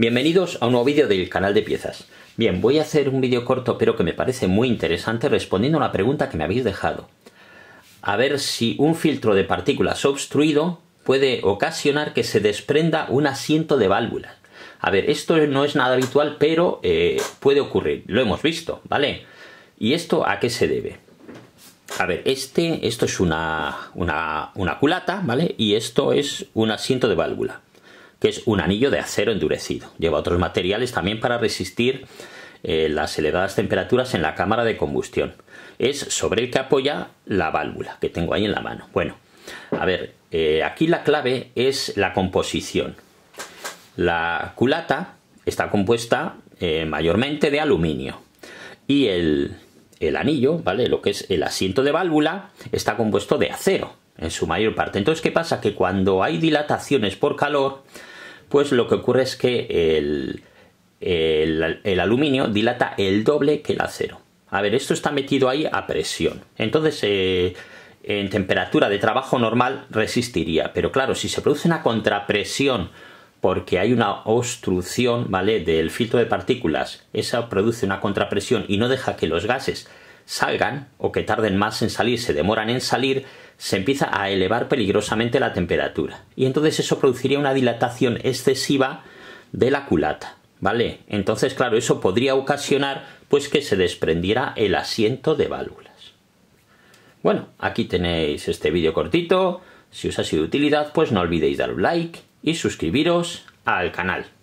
Bienvenidos a un nuevo vídeo del canal de piezas. Bien, voy a hacer un vídeo corto pero que me parece muy interesante respondiendo a una pregunta que me habéis dejado. A ver si un filtro de partículas obstruido puede ocasionar que se desprenda un asiento de válvula. A ver, esto no es nada habitual pero eh, puede ocurrir, lo hemos visto, ¿vale? ¿Y esto a qué se debe? A ver, este, esto es una, una culata, ¿vale? Y esto es un asiento de válvula que es un anillo de acero endurecido. Lleva otros materiales también para resistir eh, las elevadas temperaturas en la cámara de combustión. Es sobre el que apoya la válvula que tengo ahí en la mano. Bueno, a ver, eh, aquí la clave es la composición. La culata está compuesta eh, mayormente de aluminio y el, el anillo, ¿vale? Lo que es el asiento de válvula está compuesto de acero en su mayor parte. Entonces, ¿qué pasa? Que cuando hay dilataciones por calor, pues lo que ocurre es que el, aluminio dilata el doble que el acero. A ver, esto está metido ahí a presión. Entonces, eh, en temperatura de trabajo normal resistiría. Pero claro, si se produce una contrapresión porque hay una obstrucción, ¿vale? Del filtro de partículas, esa produce una contrapresión y no deja que los gases salgan o que tarden más en salir, se demoran en salir, se empieza a elevar peligrosamente la temperatura. Y entonces eso produciría una dilatación excesiva de la culata. ¿Vale? Entonces, claro, eso podría ocasionar pues que se desprendiera el asiento de válvulas. Bueno, aquí tenéis este vídeo cortito. Si os ha sido de utilidad, pues no olvidéis dar un like y suscribiros al canal.